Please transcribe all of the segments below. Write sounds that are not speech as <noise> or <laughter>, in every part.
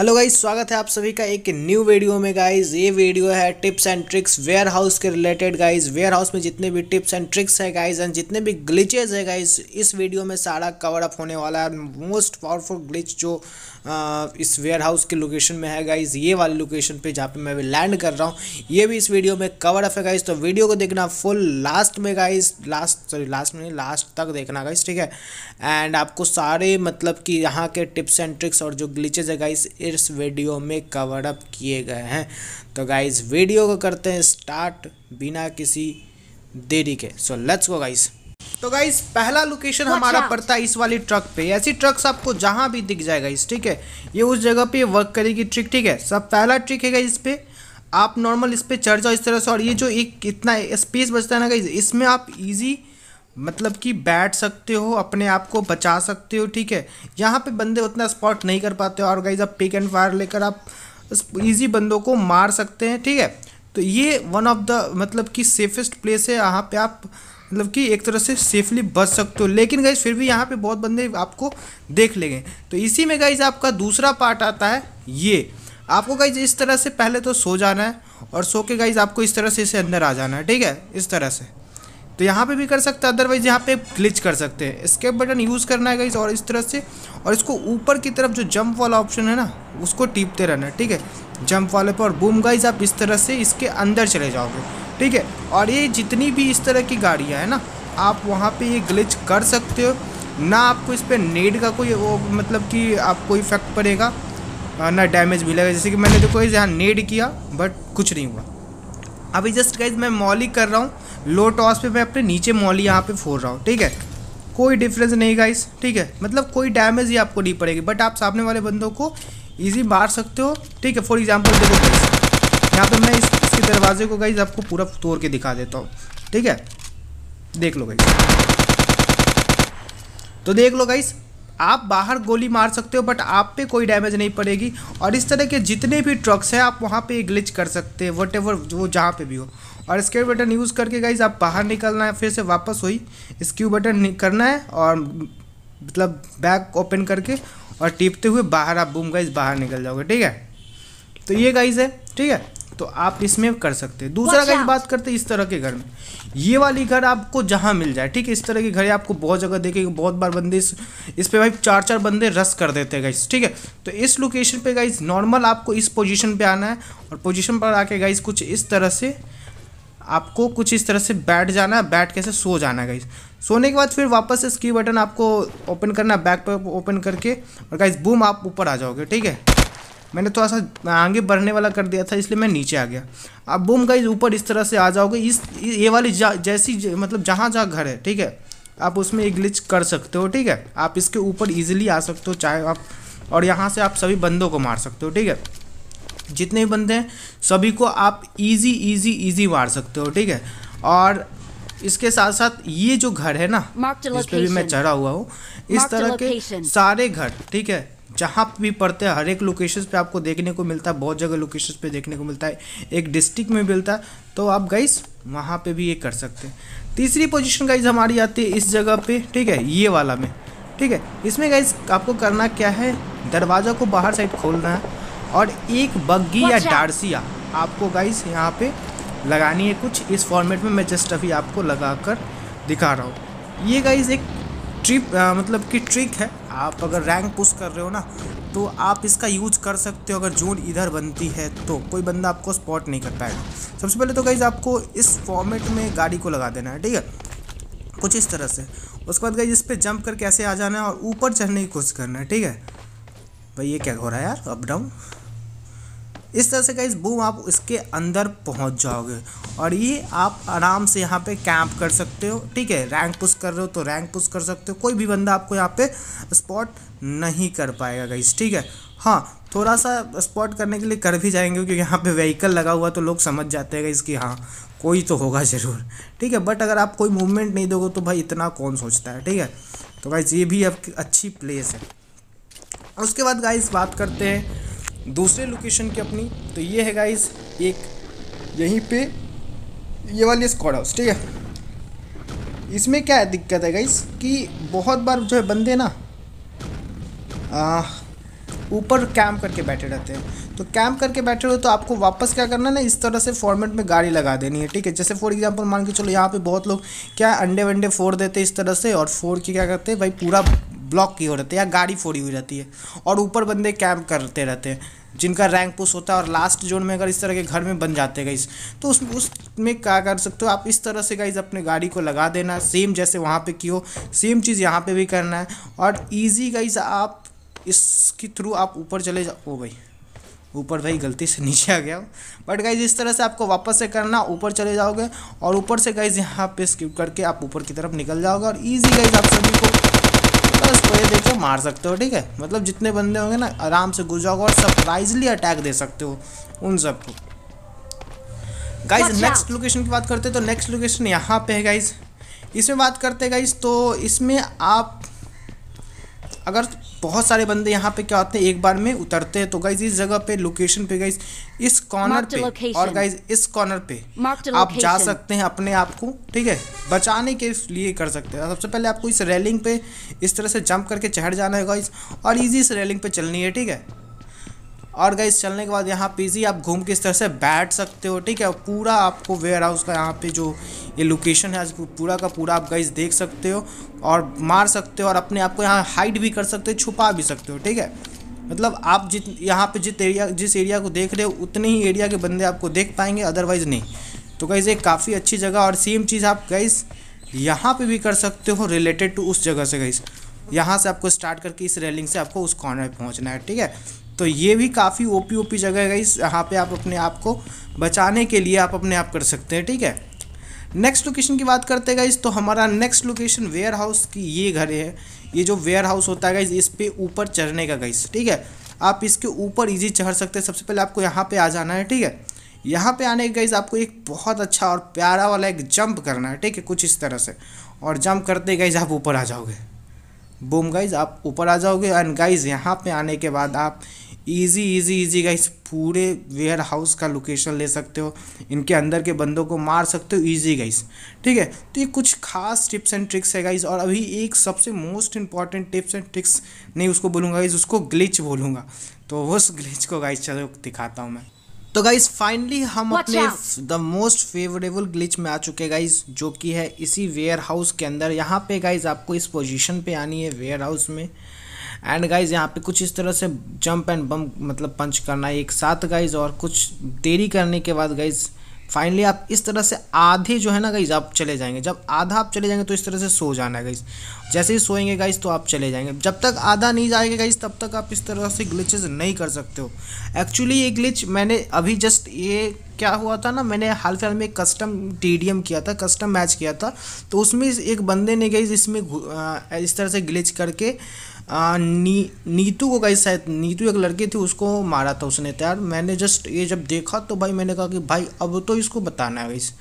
hello guys स्वागत है आप सभी का एक न्यू वीडियो में गाइज ये वीडियो है tips and tricks warehouse के रिलेटेड गाइज वेयर हाउस में जितने भी टिप्स एंड ट्रिक्स है गाइज एंड जितने भी ग्लिचेज है गाइज इस वीडियो में सारा कवर अप होने वाला है मोस्ट पावरफुल ग्लिच जो आ, इस वेयर हाउस के लोकेशन में है गाइज ये वाली लोकेशन पर जहाँ पे मैं अभी लैंड कर रहा हूँ ये भी इस वीडियो में कवर अप है गाइज तो वीडियो को देखना फुल लास्ट में गाइज लास्ट सॉरी लास्ट में नहीं लास्ट तक देखना गाइज ठीक है एंड आपको सारे मतलब कि यहाँ के टिप्स एंड ट्रिक्स और जो ग्लिचेज है गाइज इस वीडियो में कवर अप किए गए हैं तो गाइस वीडियो को करते हैं स्टार्ट बिना किसी देरी के सो लेट्स गो गाइस तो गाइस पहला लोकेशन हमारा पड़ता है इस वाली ट्रक पे ऐसी ट्रक्स आपको जहाँ भी दिख जाएगा इस ठीक है ये उस जगह पे वर्क करेगी ट्रिक ठीक है सब पहला ट्रिक है इस पर आप नॉर्मल इस पर चढ़ जाओ इस तरह से और ये जो एक कितना स्पेस बचता है ना गाइज इसमें आप ईजी मतलब कि बैठ सकते हो अपने आप को बचा सकते हो ठीक है यहाँ पे बंदे उतना स्पॉट नहीं कर पाते और गाइज आप पिक एंड फायर लेकर आप इजी बंदों को मार सकते हैं ठीक है तो ये वन ऑफ द मतलब कि सेफेस्ट प्लेस है यहाँ पे आप मतलब कि एक तरह से सेफली बच सकते हो लेकिन गाइज फिर भी यहाँ पे बहुत बंदे आपको देख लेंगे तो इसी में गाइज आपका दूसरा पार्ट आता है ये आपको गाइज इस तरह से पहले तो सो जाना है और सो के गाइज आपको इस तरह से इसे अंदर आ जाना है ठीक है इस तरह से तो यहाँ पे भी कर सकते हैं अदरवाइज यहाँ पे ग्लिच कर सकते हैं स्केप बटन यूज़ करना है गाइज और इस तरह से और इसको ऊपर की तरफ जो जंप वाला ऑप्शन है ना उसको टीपते रहना है ठीक है जंप वाले पर और बूम गाइज आप इस तरह से इसके अंदर चले जाओगे ठीक है और ये जितनी भी इस तरह की गाड़ियाँ हैं ना आप वहाँ पर ये ग्लिच कर सकते हो ना आपको इस पर नेट का कोई वो मतलब कि आपको इफेक्ट पड़ेगा ना डैमेज मिलेगा जैसे कि मैंने देखो यहाँ नेड किया बट कुछ नहीं हुआ अभी जस्ट गाइज मैं मॉली कर रहा हूँ लो टॉस पे मैं अपने नीचे मॉली यहाँ पे फोड़ रहा हूँ ठीक है कोई डिफरेंस नहीं गाइस ठीक है मतलब कोई डैमेज ही आपको नहीं पड़ेगी बट आप सामने वाले बंदों को ईजी मार सकते हो ठीक है फॉर एग्जाम्पल देखो यहाँ पर मैं इस, इसके दरवाजे को गाइज आपको पूरा तोड़ के दिखा देता हूँ ठीक है देख लो गाइस तो देख लो गाइस आप बाहर गोली मार सकते हो बट आप पे कोई डैमेज नहीं पड़ेगी और इस तरह के जितने भी ट्रक्स हैं आप वहाँ पे ग्लिच कर सकते हैं वट एवर वो जहाँ पे भी हो और स्केव बटन यूज़ करके गाइज आप बाहर निकलना है फिर से वापस वही स्क्यू बटन करना है और मतलब बैग ओपन करके और टिपते हुए बाहर आप बूम गाइज बाहर निकल जाओगे ठीक है तो ये गाइज है ठीक है तो आप इसमें कर सकते हैं दूसरा अगर बात करते हैं इस तरह के घर में ये वाली घर आपको जहाँ मिल जाए ठीक है इस तरह के घर आपको बहुत जगह देखे बहुत बार बंदे इस इस पर भाई चार चार बंदे रस कर देते हैं गाइस ठीक है तो इस लोकेशन पे गाइस नॉर्मल आपको इस पोजिशन पर आना है और पोजिशन पर आके गाइस कुछ इस तरह से आपको कुछ इस तरह से बैठ जाना है बैठ कैसे सो जाना है गाइस सोने के बाद फिर वापस इसकी बटन आपको ओपन करना बैक पर ओपन करके और गाइस बूम आप ऊपर आ जाओगे ठीक है मैंने थोड़ा तो सा आगे बढ़ने वाला कर दिया था इसलिए मैं नीचे आ गया अब बूम गाइज ऊपर इस तरह से आ जाओगे इस ये वाली जा, जैसी ज, मतलब जहाँ जहाँ घर है ठीक है आप उसमें एक ग्लिच कर सकते हो ठीक है आप इसके ऊपर ईजिली आ सकते हो चाहे आप और यहाँ से आप सभी बंदों को मार सकते हो ठीक है जितने भी बंदे हैं सभी को आप इजी इजी इजी मार सकते हो ठीक है और इसके साथ साथ ये जो घर है ना इस पे भी मैं चढ़ा हुआ हूँ इस तरह के सारे घर ठीक है जहाँ भी पढ़ते हैं हर एक लोकेशन पे आपको देखने को मिलता है बहुत जगह लोकेशन पे देखने को मिलता है एक डिस्ट्रिक्ट में मिलता है तो आप गाइस वहाँ पे भी ये कर सकते हैं तीसरी पोजीशन गाइस हमारी आती है इस जगह पे ठीक है ये वाला में ठीक है इसमें गाइस आपको करना क्या है दरवाज़ा को बाहर साइड खोलना है और एक बग्गी या डारसिया आपको गाइस यहाँ पर लगानी है कुछ इस फॉर्मेट में मैं जस्ट अभी आपको लगा कर दिखा रहा हूँ ये गाइज एक ट्रिप मतलब कि ट्रिक है आप अगर रैंक पुश कर रहे हो ना तो आप इसका यूज कर सकते हो अगर जोन इधर बनती है तो कोई बंदा आपको स्पॉट नहीं कर पाएगा सबसे पहले तो गाइज आपको इस फॉर्मेट में गाड़ी को लगा देना है ठीक है कुछ इस तरह से उसके बाद गाइज इस पर जंप करके ऐसे आ जाना है और ऊपर चढ़ने की कोशिश करना है ठीक है भाई ये क्या हो रहा है यार अप डाउन इस तरह से गाइज बूम आप उसके अंदर पहुंच जाओगे और ये आप आराम से यहाँ पे कैंप कर सकते हो ठीक है रैंक पुश कर रहे हो तो रैंक पुश कर सकते हो कोई भी बंदा आपको यहाँ पे स्पॉट नहीं कर पाएगा गाइज ठीक है हाँ थोड़ा सा स्पॉट करने के लिए कर भी जाएंगे क्योंकि यहाँ पे व्हीकल लगा हुआ तो लोग समझ जाते हैं इसकी हाँ कोई तो होगा ज़रूर ठीक है बट अगर आप कोई मूवमेंट नहीं दोगे तो भाई इतना कौन सोचता है ठीक है तो गाइज़ ये भी आपकी अच्छी प्लेस है उसके बाद गाइस बात करते हैं दूसरे लोकेशन की अपनी तो ये है गाइस एक यहीं पे ये वाली स्कॉड हाउस ठीक है इसमें क्या है दिक्कत है गाइस कि बहुत बार जो है बंदे ना ऊपर कैम्प करके बैठे रहते हैं तो कैम्प करके बैठे हो तो आपको वापस क्या करना है ना इस तरह से फॉर्मेट में गाड़ी लगा देनी है ठीक है जैसे फॉर एग्जांपल मान के चलो यहाँ पे बहुत लोग क्या अंडे वंडे फोड़ देते हैं इस तरह से और फोड़ के क्या करते हैं भाई पूरा ब्लॉक की हो रहती है या गाड़ी फोड़ी हुई रहती है और ऊपर बंदे कैंप करते रहते हैं जिनका रैंक पुश होता है और लास्ट जोन में अगर इस तरह के घर में बन जाते गाइस तो उस उसमें क्या कर सकते हो आप इस तरह से गाइस अपने गाड़ी को लगा देना सेम जैसे वहाँ पे की हो सेम चीज़ यहाँ पे भी करना है और इजी गाइस आप इसके थ्रू आप ऊपर चले जाओ भाई ऊपर भाई गलती से <laughs> नीचे आ गया बट गाइज इस तरह से आपको वापस से करना ऊपर चले जाओगे और ऊपर से गाइज यहाँ पे स्किप करके आप ऊपर की तरफ निकल जाओगे और ईजी गाइज आप सभी को को ये देखो मार सकते हो ठीक है मतलब जितने बंदे होंगे ना आराम से घुस जाओगे और सरप्राइजली अटैक दे सकते हो उन सबको गाइज नेक्स्ट लोकेशन की बात करते हैं तो नेक्स्ट लोकेशन यहाँ पे है गाइज इसमें बात करते हैं गाइज तो इसमें आप अगर बहुत सारे बंदे यहाँ पे क्या होते हैं एक बार में उतरते हैं तो गाइज इस जगह पे लोकेशन पे गाइज इस कॉर्नर पे और गाइज इस कॉर्नर पे आप जा सकते हैं अपने आप को ठीक है बचाने के लिए कर सकते हैं सबसे पहले आपको इस रेलिंग पे इस तरह से जंप करके चढ़ जाना है गाइज और ईजी इस रेलिंग पे चलनी है ठीक है और गई चलने के बाद यहाँ पे जी आप घूम के इस तरह से बैठ सकते हो ठीक है पूरा आपको वेयर हाउस का यहाँ पे जो ये लोकेशन है पूरा का पूरा आप गई देख सकते हो और मार सकते हो और अपने आप को यहाँ हाइड भी कर सकते हो छुपा भी सकते हो ठीक है मतलब आप जित यहाँ पे जित एरिया जिस एरिया को देख रहे हो उतने ही एरिया के बंदे आपको देख पाएंगे अदरवाइज़ नहीं तो गई ये काफ़ी अच्छी जगह और सेम चीज़ आप गई यहाँ पर भी कर सकते हो रिलेटेड टू उस जगह से गैस यहाँ से आपको स्टार्ट करके इस रेलिंग से आपको उस कॉर्नर पहुँचना है ठीक है तो ये भी काफ़ी ओपी ओपी जगह है इस यहाँ पे आप अपने आप को बचाने के लिए आप अपने आप कर सकते हैं ठीक है नेक्स्ट लोकेशन की बात करते हैं इस तो हमारा नेक्स्ट लोकेशन वेयर हाउस की ये घर है ये जो वेयर हाउस होता है इस पर ऊपर चढ़ने का गई ठीक है आप इसके ऊपर ईजी चढ़ सकते हैं सबसे पहले आपको यहाँ पर आ जाना है ठीक है यहाँ पे आने के गाइज आपको एक बहुत अच्छा और प्यारा वाला एक जंप करना है ठीक है कुछ इस तरह से और जंप करते गाइज आप ऊपर आ जाओगे बूम गाइज आप ऊपर आ जाओगे एंड गाइज यहाँ पे आने के बाद आप इजी इजी इजी गाइस पूरे वेयर हाउस का लोकेशन ले सकते हो इनके अंदर के बंदों को मार सकते हो इजी गाइस ठीक है तो ये कुछ खास टिप्स एंड ट्रिक्स है गाइस और अभी एक सबसे most important tips and tricks नहीं उसको बोलूँगा गाइज उसको ग्लिच बोलूँगा तो उस ग्लिच को गाइज चलो दिखाता हूँ मैं तो गाइज फाइनली हम अपने द मोस्ट फेवरेबल ग्लिच में आ चुके गाइस गाइज जो कि है इसी वेयर हाउस के अंदर यहाँ पे गाइज आपको इस पोजीशन पे आनी है वेयर हाउस में एंड गाइज यहाँ पे कुछ इस तरह से जंप एंड बम मतलब पंच करना है एक साथ गाइज और कुछ देरी करने के बाद गाइज़ फाइनली आप इस तरह से आधे जो है ना गाइज आप चले जाएंगे जब आधा आप चले जाएंगे तो इस तरह से सो जाना है गाइज जैसे ही सोएंगे गाइज तो आप चले जाएंगे जब तक आधा नहीं जाएंगे गाइज तब तक आप इस तरह से ग्लिचेज नहीं कर सकते हो एक्चुअली ये ग्लिच मैंने अभी जस्ट ये क्या हुआ था ना मैंने हाल फिलहाल में कस्टम टी किया था कस्टम मैच किया था तो उसमें एक बंदे ने गई इसमें इस तरह से ग्लिच करके आ, नी नीतू को गाइस शायद नीतू एक लड़की थी उसको मारा था उसने तैयार तो मैंने जस्ट ये जब देखा तो भाई मैंने कहा कि भाई अब तो इसको बताना है इस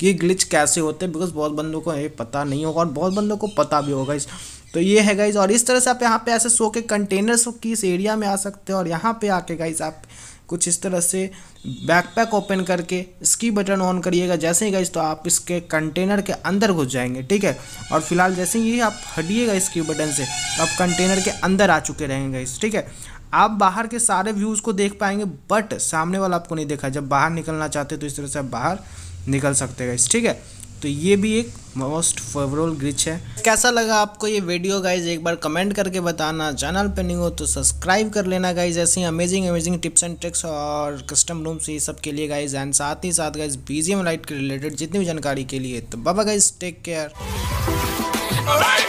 कि ग्लिच कैसे होते हैं बिकॉज बहुत बंदों को ये पता नहीं होगा और बहुत बंदों को पता भी होगा इस तो ये है गाइज और इस तरह से आप यहाँ पे ऐसे सो के कंटेनर्स की इस एरिया में आ सकते हो और यहाँ पे आके गाइज आप कुछ इस तरह से बैकपैक ओपन करके इसकी बटन ऑन करिएगा जैसे ही गाइज तो आप इसके कंटेनर के अंदर घुस जाएंगे ठीक है और फिलहाल जैसे ही आप हटिएगा इसकी बटन से तो आप कंटेनर के अंदर आ चुके रहेंगे गाइज ठीक है आप बाहर के सारे व्यूज़ को देख पाएंगे बट सामने वाला आपको नहीं देखा जब बाहर निकलना चाहते तो इस तरह से आप बाहर निकल सकते हैं ठीक है तो ये भी एक मोस्ट फेवरेबल ग्रिच है कैसा लगा आपको ये वीडियो गाइज एक बार कमेंट करके बताना चैनल पे नहीं हो तो सब्सक्राइब कर लेना गाइज ऐसी amazing amazing tips and tricks और कस्टम रूम्स ये सब के लिए गाइज एंड साथ ही साथ गाइज बीजीएम लाइट के रिलेटेड जितनी भी जानकारी के लिए तो बाबा गाइज टेक केयर